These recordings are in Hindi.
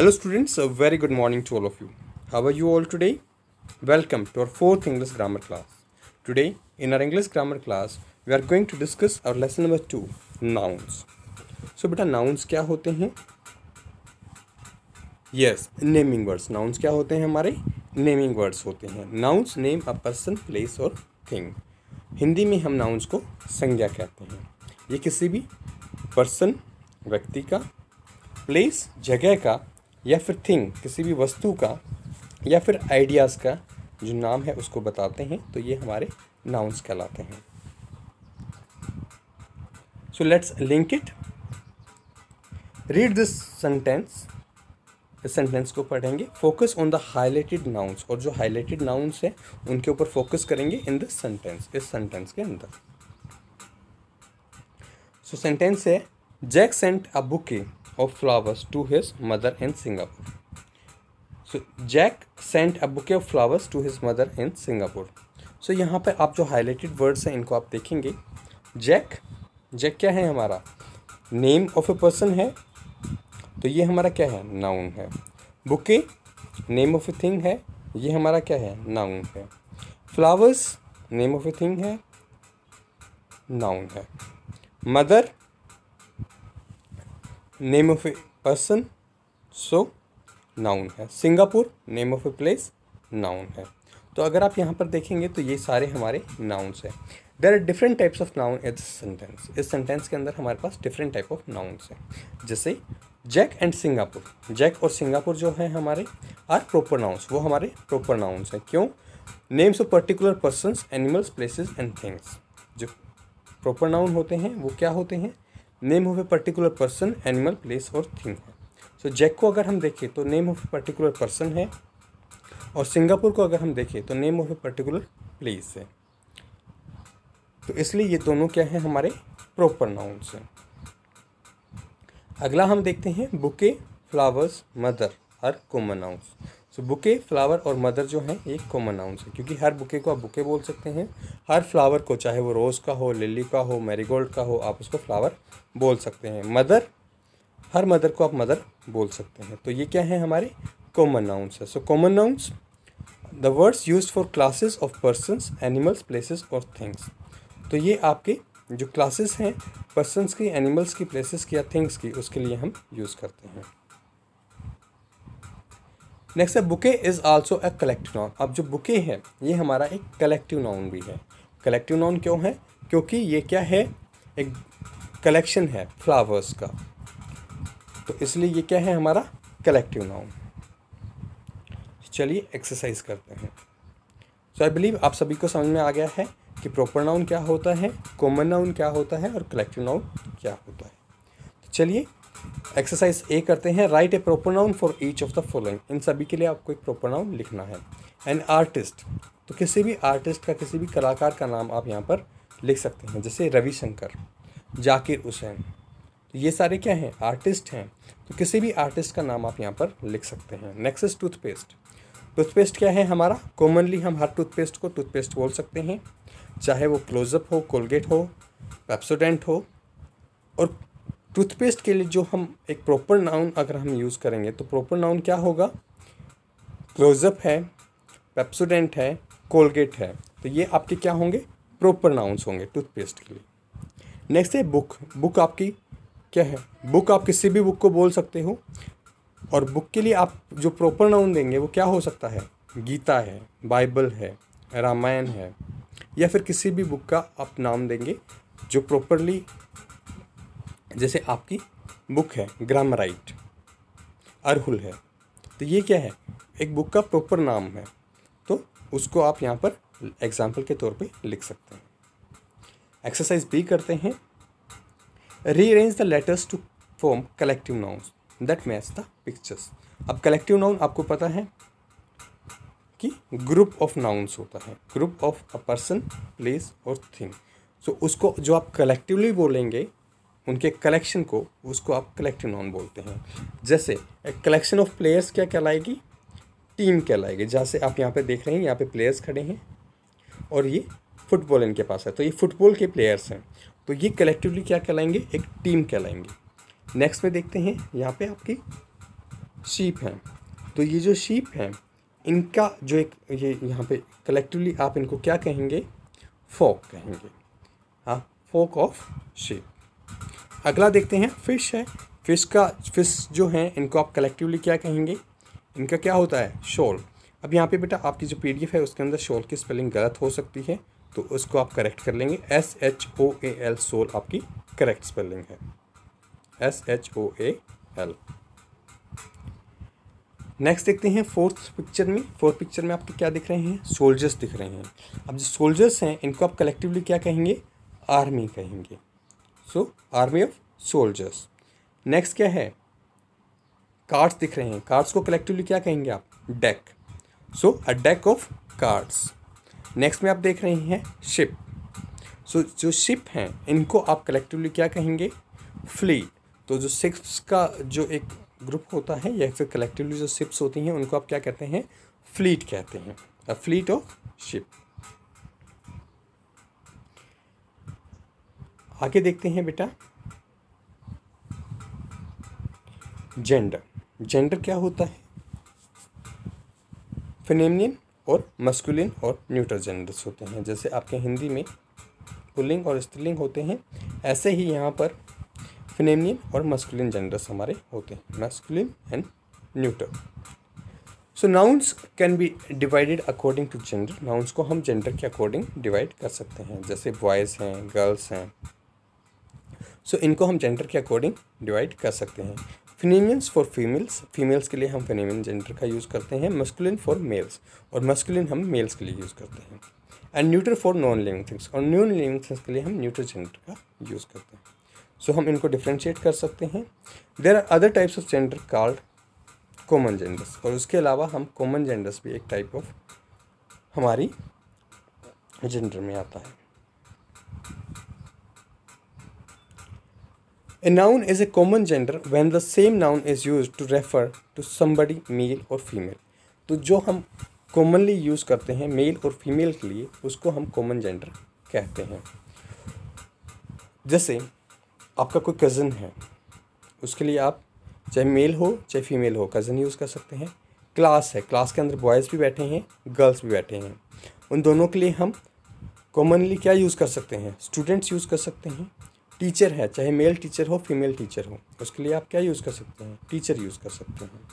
hello students a very good morning to all of you how are you all today welcome to our fourth english grammar class today in our english grammar class we are going to discuss our lesson number two nouns so beta nouns क्या होते हैं yes naming words nouns क्या होते हैं हमारे naming words होते हैं nouns name a person place or thing Hindi में हम nouns को संज्ञा कहते हैं ये किसी भी person व्यक्ति का प्लेस जगह का या फिर थिंग किसी भी वस्तु का या फिर आइडियाज़ का जो नाम है उसको बताते हैं तो ये हमारे नाउन्स कहलाते हैं so let's link it read this sentence इस सेंटेंस को पढ़ेंगे focus on the highlighted nouns और जो हाईलाइटेड नाउन्स हैं उनके ऊपर फोकस करेंगे इन दिस सेंटेंस इस सेंटेंस के अंदर सो सेंटेंस है Jack sent a bouquet of flowers to his mother in Singapore. So Jack sent a bouquet of flowers to his mother in Singapore. So यहाँ पर आप जो highlighted words हैं इनको आप देखेंगे Jack Jack क्या है हमारा name of a person है तो ये हमारा क्या है noun है bouquet name of a thing है ये हमारा क्या है noun है flowers name of a thing है noun है mother name of a person so noun है Singapore name of a place noun है तो अगर आप यहाँ पर देखेंगे तो ये सारे हमारे नाउन्स हैं there are different types of noun इस सेंटेंस इस सेंटेंस के अंदर हमारे पास डिफरेंट टाइप ऑफ नाउन्स हैं जैसे जैक एंड सिंगापुर जैक और सिंगापुर जो है हमारे आर प्रॉपर नाउन्स वो हमारे प्रॉपर नाउन्स हैं क्यों names of particular person animals places and things जो प्रॉपर नाउन होते हैं वो क्या होते हैं name of a particular person animal place और थिंग है सो जैक को अगर हम देखें तो name of a particular person है और सिंगापुर को अगर हम देखें तो name of a particular place है तो इसलिए ये दोनों क्या है हमारे प्रॉपर नाउंस हैं अगला हम देखते हैं bouquet flowers mother are common nouns so bouquet flower और मदर जो हैं एक कॉमन नाउंस है क्योंकि हर बुके को आप बुके बोल सकते हैं हर फ्लावर को चाहे वो रोज़ का हो लिली का हो मैरीगोल्ड का हो आप उसको फ्लावर बोल सकते हैं मदर हर मदर को आप मदर बोल सकते हैं तो ये क्या है हमारे कॉमन नाउंस है so common nouns the words use for classes of persons animals places और थिंग्स तो ये आपके जो क्लासेस हैं पर्सनस की एनिमल्स की प्लेसेस की या थिंग्स की उसके लिए हम यूज़ करते हैं नेक्स्ट है bouquet is also a collective noun अब जो बुके है ये हमारा एक कलेक्टिव नाउन भी है कलेक्टिव नाउन क्यों है क्योंकि ये क्या है एक कलेक्शन है फ्लावर्स का तो इसलिए ये क्या है हमारा कलेक्टिव नाउन चलिए एक्सरसाइज करते हैं सो आई बिलीव आप सभी को समझ में आ गया है कि प्रॉपर नाउन क्या होता है कॉमन नाउन क्या होता है और कलेक्टिव नाउन क्या होता है तो चलिए एक्सरसाइज ए करते हैं write a pronoun for each of the following इन सभी के लिए आपको एक प्रोपोनाउन लिखना है एन आर्टिस्ट तो किसी भी आर्टिस्ट का किसी भी कलाकार का नाम आप यहाँ पर लिख सकते हैं जैसे रविशंकर जाकिर हुसैन तो ये सारे क्या हैं आर्टिस्ट हैं तो किसी भी आर्टिस्ट का नाम आप यहाँ पर लिख सकते हैं नेक्स्ट टूथपेस्ट टूथपेस्ट क्या है हमारा कॉमनली हम हर टूथपेस्ट को टूथपेस्ट बोल सकते हैं चाहे वो क्लोजअप हो कोलगेट हो पेप्सोडेंट हो और टूथपेस्ट के लिए जो हम एक प्रॉपर नाउन अगर हम यूज़ करेंगे तो प्रॉपर नाउन क्या होगा क्लोजअप है पेप्सोडेंट है कोलगेट है तो ये आपके क्या होंगे प्रॉपर नाउन्स होंगे टूथपेस्ट के लिए नेक्स्ट है बुक बुक आपकी क्या है बुक आप किसी भी बुक को बोल सकते हो और बुक के लिए आप जो प्रॉपर नाउन देंगे वो क्या हो सकता है गीता है बाइबल है रामायण है या फिर किसी भी बुक का आप नाम देंगे जो प्रॉपरली जैसे आपकी बुक है ग्राम राइट अरहुल है तो ये क्या है एक बुक का प्रॉपर नाम है तो उसको आप यहाँ पर एग्जाम्पल के तौर पे लिख सकते हैं एक्सरसाइज बी करते हैं rearrange the letters to form collective nouns that match the pictures अब कलेक्टिव नाउन आपको पता है कि ग्रुप ऑफ नाउन्स होता है group of a person place और थिंग सो उसको जो आप कलेक्टिवली बोलेंगे उनके कलेक्शन को उसको आप कलेक्टिंग नॉन बोलते हैं जैसे कलेक्शन ऑफ प्लेयर्स क्या कहलाएगी टीम कहलाएगी जैसे आप यहाँ पे देख रहे हैं यहाँ पे प्लेयर्स खड़े हैं और ये फुटबॉल इनके पास है तो ये फुटबॉल के प्लेयर्स हैं तो ये कलेक्टिवली क्या कहलाएंगे एक टीम कहलाएंगे नेक्स्ट में देखते हैं यहाँ पे आपकी शीप हैं तो ये जो शीप हैं इनका जो एक ये यहाँ पे कलेक्टिवली आप इनको क्या कहेंगे फोक कहेंगे हाँ फोक ऑफ शीप अगला देखते हैं फिश है फिश का फिश जो है इनको आप कलेक्टिवली क्या कहेंगे इनका क्या होता है शोल अब यहाँ पे बेटा आपकी जो पी है उसके अंदर शोल की स्पेलिंग गलत हो सकती है तो उसको आप करेक्ट कर लेंगे S H O A L shoal आपकी करेक्ट स्पेलिंग है S H O A L next देखते हैं फोर्थ पिक्चर में फोर्थ पिक्चर में आपके क्या दिख रहे हैं सोल्जर्स दिख रहे हैं अब जो सोल्जर्स हैं इनको आप कलेक्टिवली क्या कहेंगे आर्मी कहेंगे so army of soldiers next क्या है कार्ड्स दिख रहे हैं कार्ड्स को कलेक्टिवली क्या कहेंगे आप deck so a deck of cards next में आप देख रहे हैं शिप सो so, जो शिप हैं इनको आप कलेक्टिवली क्या कहेंगे फ्लीट तो जो शिप्स का जो एक ग्रुप होता है या फिर कलेक्टिवली जो शिप्स होती हैं उनको आप क्या कहते हैं फ्लीट कहते हैं अ फ्लीट ऑफ शिप आगे देखते हैं बेटा जेंडर जेंडर क्या होता है फिनेमियन और मस्कुलिन और न्यूट्रल जेंडर्स होते हैं जैसे आपके हिंदी में पुलिंग और स्त्रीलिंग होते हैं ऐसे ही यहाँ पर फिनेमियन और मस्कुलिन जेंडर्स हमारे होते हैं masculine and neutral so nouns can be divided according to gender nouns को हम जेंडर के अकॉर्डिंग डिवाइड कर सकते हैं जैसे बॉयज़ हैं गर्ल्स हैं सो so, इनको हम जेंडर के अकॉर्डिंग डिवाइड कर सकते हैं फिनिमियंस फॉर फीमेल्स फीमेल्स के लिए हम फिनीमियन जेंडर का यूज़ करते हैं मस्कुलिन फॉर मेल्स और मस्कुलिन हम मेल्स के लिए यूज़ करते हैं and neuter for non living things और नॉन लिविंग थिंग्स के लिए हम न्यूट्र जेंडर का यूज़ करते हैं सो so, हम इनको डिफ्रेंशिएट कर सकते हैं there are other types of gender called common genders और उसके अलावा हम कॉमन जेंडर्स भी एक टाइप ऑफ हमारी जेंडर में आता है A noun is a common gender when the same noun is used to refer to somebody male और female. तो जो हम commonly use करते हैं male और female के लिए उसको हम common gender कहते हैं जैसे आपका कोई कज़न है उसके लिए आप चाहे मेल हो चाहे फीमेल हो कज़न यूज़ कर सकते हैं क्लास है क्लास के अंदर बॉयज़ भी बैठे हैं गर्ल्स भी बैठे हैं उन दोनों के लिए हम कॉमनली क्या यूज़ कर सकते हैं स्टूडेंट्स यूज़ कर सकते हैं टीचर है चाहे मेल टीचर हो फीमेल टीचर हो उसके लिए आप क्या यूज़ कर सकते हैं टीचर यूज़ कर सकते हैं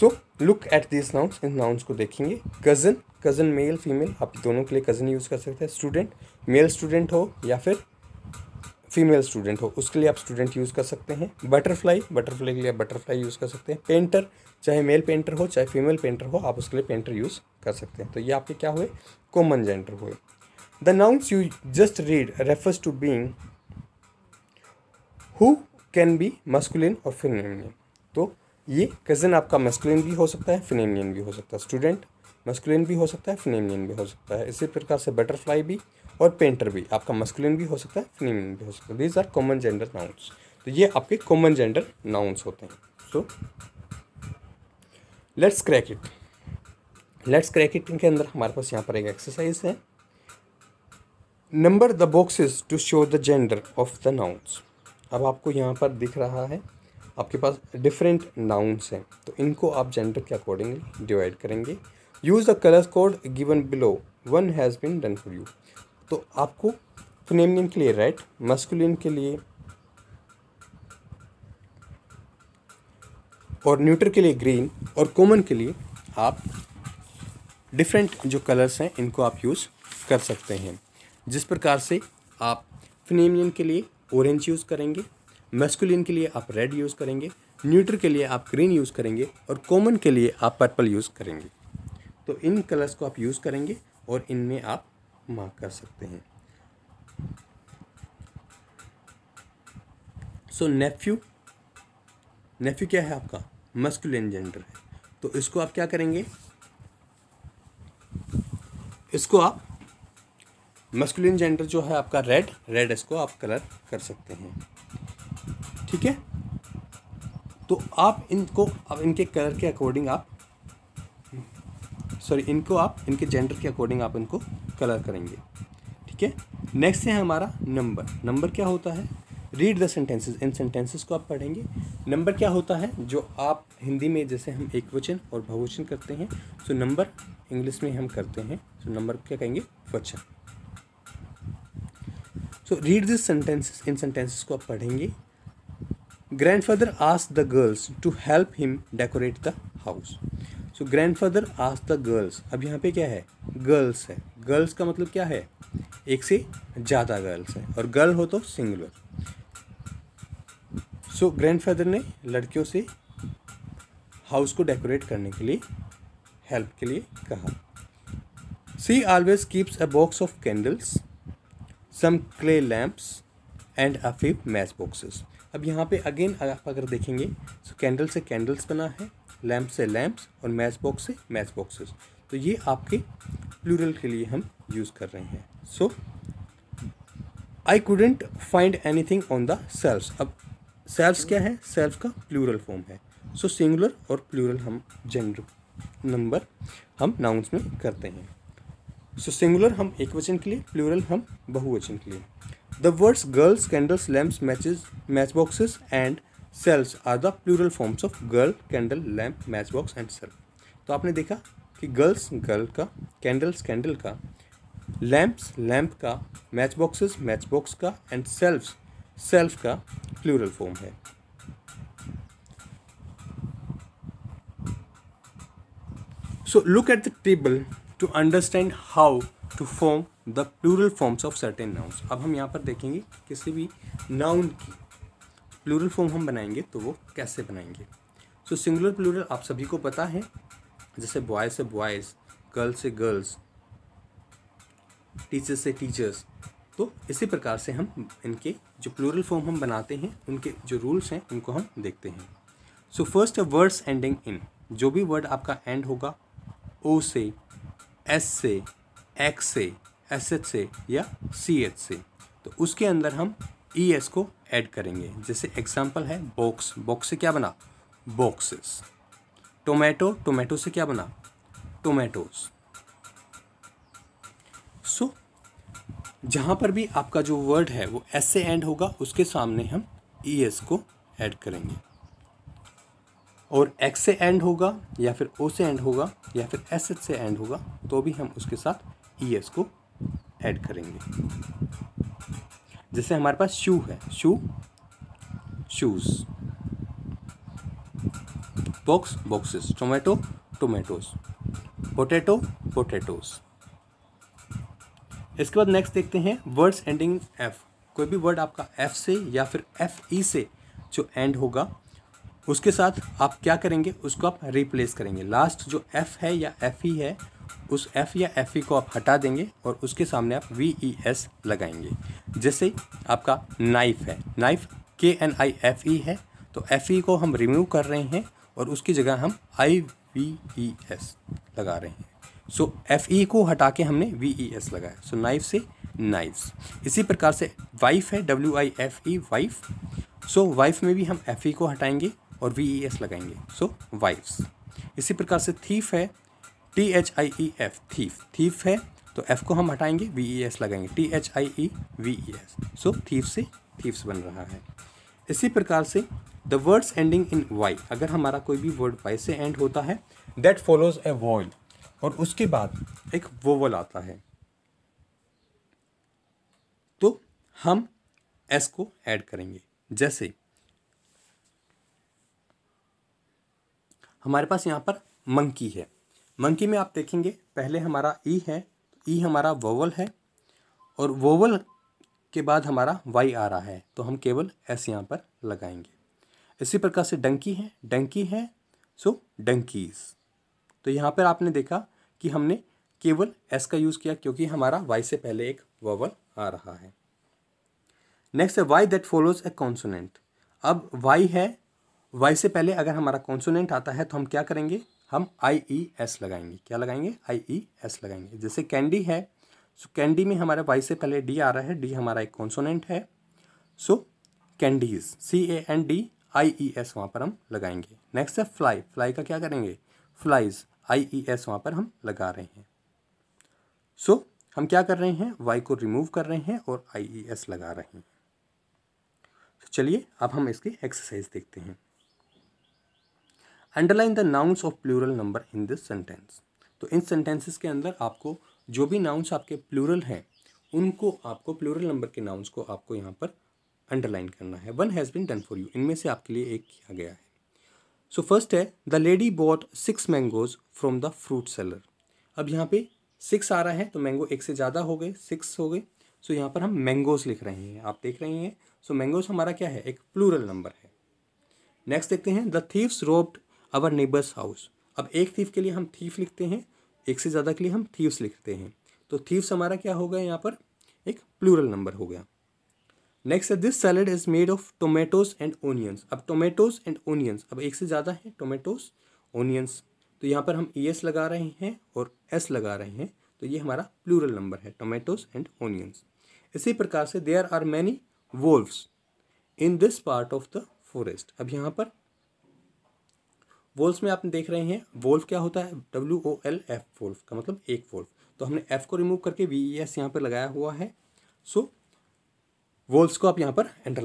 so look at this nouns इन नाउन्स को देखेंगे कज़न कज़न मेल फीमेल आप दोनों के लिए कज़न यूज़ कर सकते हैं स्टूडेंट मेल स्टूडेंट हो या फिर फीमेल स्टूडेंट हो उसके लिए आप स्टूडेंट यूज़ कर सकते हैं बटरफ्लाई बटरफ्लाई के लिए आप बटरफ्लाई यूज़ कर सकते हैं पेंटर चाहे मेल पेंटर हो चाहे फीमेल पेंटर हो आप उसके लिए पेंटर यूज़ कर सकते हैं तो ये आपके क्या हुए कॉमन जेंडर हुए The nouns you just read refers to being who can be masculine और feminine. तो ये कज़न आपका मस्कुलिन भी हो सकता है फिनेमियन भी हो सकता है स्टूडेंट मस्कुलिन भी हो सकता है फिनेमियन भी हो सकता है इसी प्रकार से बटरफ्लाई भी और पेंटर भी आपका मस्कुलिन भी हो सकता है फिनेमिन भी हो सकता है these are common gender nouns तो ये आपके कॉमन जेंडर नाउन्स होते हैं so let's crack it let's crack it के अंदर हमारे पास यहाँ पर एक एक्सरसाइज है number the boxes to show the gender of the nouns अब आपको यहाँ पर दिख रहा है आपके पास डिफरेंट नाउन्स हैं तो इनको आप जेंडर के अकॉर्डिंगली डिवाइड करेंगे use the colours code given below one has been done for you तो आपको फिनेमिन के लिए रेड मस्कुलिन के लिए और न्यूट्र के लिए ग्रीन और कॉमन के लिए आप डिफरेंट जो कलर्स हैं इनको आप यूज़ कर सकते हैं जिस प्रकार से आप फिनेमियन के लिए ऑरेंज यूज़ करेंगे मेस्कुलिन के लिए आप रेड यूज़ करेंगे न्यूट्र के लिए आप ग्रीन यूज़ करेंगे और कॉमन के लिए आप पर्पल यूज़ करेंगे तो इन कलर्स को आप यूज़ करेंगे और इनमें आप मार्क कर सकते हैं सो नेफ्यू नेफ्यू क्या है आपका मस्कुलिन जेंडर है तो इसको आप क्या करेंगे इसको आप मस्कुलिन जेंडर जो है आपका रेड रेड इसको आप कलर कर सकते हैं ठीक है तो आप इनको अब इनके कलर के अकॉर्डिंग आप सॉरी इनको आप इनके जेंडर के अकॉर्डिंग आप इनको कलर करेंगे ठीक है नेक्स्ट है हमारा नंबर नंबर क्या होता है रीड द सेंटेंसेस इन सेंटेंसेस को आप पढ़ेंगे नंबर क्या होता है जो आप हिंदी में जैसे हम एक वचन और बहुवचन करते हैं सो नंबर इंग्लिश में हम करते हैं सो नंबर क्या कहेंगे वचन सो रीड दिस सेंटेंसेस इन सेंटेंसेस को आप पढ़ेंगे grandfather ask the girls to help him decorate the house so grandfather ask the girls अब यहाँ पे क्या है गर्ल्स है गर्ल्स का मतलब क्या है एक से ज़्यादा गर्ल्स है और गर्ल हो तो सिंगुलर सो ग्रैंड फादर ने लड़कियों से हाउस को डेकोरेट करने के लिए हेल्प के लिए कहा she always keeps a box of candles some clay lamps and a few match boxes अब यहाँ पे अगेन आप अगर देखेंगे सो कैंडल से कैंडल्स बना है लैम्प से लैम्प्स और मैच बॉक्स से मैच बॉक्सेस तो ये आपके प्लूरल के लिए हम यूज़ कर रहे हैं so I couldn't find anything on the shelf अब सेल्फ क्या है सेल्फ का प्लूरल फॉर्म है सो so, सिंगुलर और प्लूरल हम जेंडर नंबर हम नाउंस में करते हैं सो सिंगुलर हम एक वचन के लिए प्लूरल हम बहुवचन के लिए the words girls candles lamps matches match boxes and shelves are the plural forms of girl candle lamp match box and shelf तो आपने देखा कि गर्ल्स गर्ल का कैंडल्स कैंडल का लैम्प्स लैम्प का मैच बॉक्सेस मैच बॉक्स का एंड सेल्फ सेल्फ का प्लूरल फॉर्म है so look at the table to understand how to form the plural forms of certain nouns अब हम यहाँ पर देखेंगे किसी भी नाउन की प्लूरल फॉर्म हम बनाएंगे तो वो कैसे बनाएंगे सो सिंगुलर प्लूरल आप सभी को पता है जैसे बॉय से बॉयज़ गर्ल से गर्ल्स टीचर्स से टीचर्स तो इसी प्रकार से हम इनके जो प्लूरल फॉर्म हम बनाते हैं उनके जो रूल्स हैं उनको हम देखते हैं so first words ending in जो भी वर्ड आपका एंड होगा ओ से एस से एक्स से एस एच से या सी एच से तो उसके अंदर हम ई e एस को ऐड करेंगे जैसे एग्जाम्पल है बॉक्स बॉक्स से क्या बना बॉक्सेस टोमेटो टोमेटो से क्या बना टोमेटोस सो so, जहाँ पर भी आपका जो वर्ड है वो एस से एंड होगा उसके सामने हम ई e एस को ऐड करेंगे और एक्स से एंड होगा या फिर ओ से एंड होगा या फिर एस एच से एंड होगा तो भी हम उसके साथ ई e एस को ऐड करेंगे जैसे हमारे पास शू है shoe shoes box boxes tomato tomatoes potato potatoes इसके बाद नेक्स्ट देखते हैं वर्ड्स एंडिंग एफ कोई भी वर्ड आपका एफ से या फिर एफ ई e से जो एंड होगा उसके साथ आप क्या करेंगे उसको आप रिप्लेस करेंगे लास्ट जो एफ़ है या एफ ई है उस एफ़ या एफ ई को आप हटा देंगे और उसके सामने आप वी ई एस लगाएंगे जैसे आपका नाइफ है नाइफ के एन आई एफ ई है तो एफ ई को हम रिमूव कर रहे हैं और उसकी जगह हम आई वी ई एस लगा रहे हैं सो एफ ई को हटा के हमने वी ई एस लगाया सो नाइफ से नाइफ इसी प्रकार से वाइफ है W I F E wife so wife में भी हम एफ ई को हटाएंगे और वी ई एस लगाएंगे सो वाइफ्स इसी प्रकार से थीफ है T H I E F thief thief है तो एफ को हम हटाएंगे वी ई एस लगाएंगे T H I E V E S so thief से थीफ्स बन रहा है इसी प्रकार से the words ending in Y अगर हमारा कोई भी वर्ड वाई से एंड होता है दैट फॉलोज ए वॉल और उसके बाद एक वोवल आता है तो हम एस को ऐड करेंगे जैसे हमारे पास यहाँ पर मंकी है मंकी में आप देखेंगे पहले हमारा ई e है ई e हमारा वोवल है और वोवल के बाद हमारा वाई आ रहा है तो हम केवल एस यहाँ पर लगाएंगे इसी प्रकार से डंकी है डंकी है सो डंकीज़ तो यहाँ पर आपने देखा कि हमने केवल एस का यूज़ किया क्योंकि हमारा वाई से पहले एक वोवल आ रहा है नेक्स्ट है Y that follows a consonant अब वाई है वाई से पहले अगर हमारा कॉन्सोनेंट आता है तो हम क्या करेंगे हम आई ई एस लगाएंगे क्या लगाएंगे आई ई एस लगाएंगे जैसे कैंडी है सो कैंडी में हमारे वाई से पहले डी आ रहा है डी हमारा एक कॉन्सोनेंट है so candies C A N D I E S वहाँ पर हम लगाएंगे नेक्स्ट है फ्लाई फ्लाई का क्या करेंगे फ्लाइज आई ई एस वहाँ पर हम लगा रहे हैं सो so, हम क्या कर रहे हैं वाई को रिमूव कर रहे हैं और आई ई एस लगा रहे हैं तो so, चलिए अब हम इसकी एक्सरसाइज देखते हैं underline the nouns of plural number in this sentence तो इन सेंटेंसेस के अंदर आपको जो भी नाउंस आपके प्लूरल हैं उनको आपको प्लूरल नंबर के नाउंस को आपको यहाँ पर अंडरलाइन करना है one has been done for you इनमें से आपके लिए एक किया गया है सो so फर्स्ट है the lady bought six mangoes from the fruit seller अब यहाँ पे सिक्स आ रहा है तो मैंगो एक से ज़्यादा हो गए सिक्स हो गए सो so यहाँ पर हम मैंगोज लिख रहे हैं आप देख रहे हैं सो so मैंगोज हमारा क्या है एक प्लूरल नंबर है नेक्स्ट देखते हैं the thieves robbed our neighbours house अब एक थीफ के लिए हम थीफ लिखते हैं एक से ज़्यादा के लिए हम थीव्स लिखते हैं तो थीव्स हमारा क्या होगा यहाँ पर एक प्लूरल नंबर हो गया नेक्स्ट है this salad is made of tomatoes and onions अब टोमेटोज एंड ओनियंस अब एक से ज़्यादा है टोमेटोज ओनियंस तो यहाँ पर हम ई एस लगा रहे हैं और एस लगा रहे हैं तो ये हमारा प्लूरल नंबर है टोमेटोज एंड ओनियंस इसी प्रकार से there are many wolves in this part of the forest अब यहाँ पर वोल्फ में आप देख रहे हैं वोल्फ क्या होता है W O L F wolf का मतलब एक वोल्फ तो हमने एफ को रिमूव करके वी ई एस यहाँ पर लगाया हुआ है सो वोल्फ को आप यहाँ पर एंटर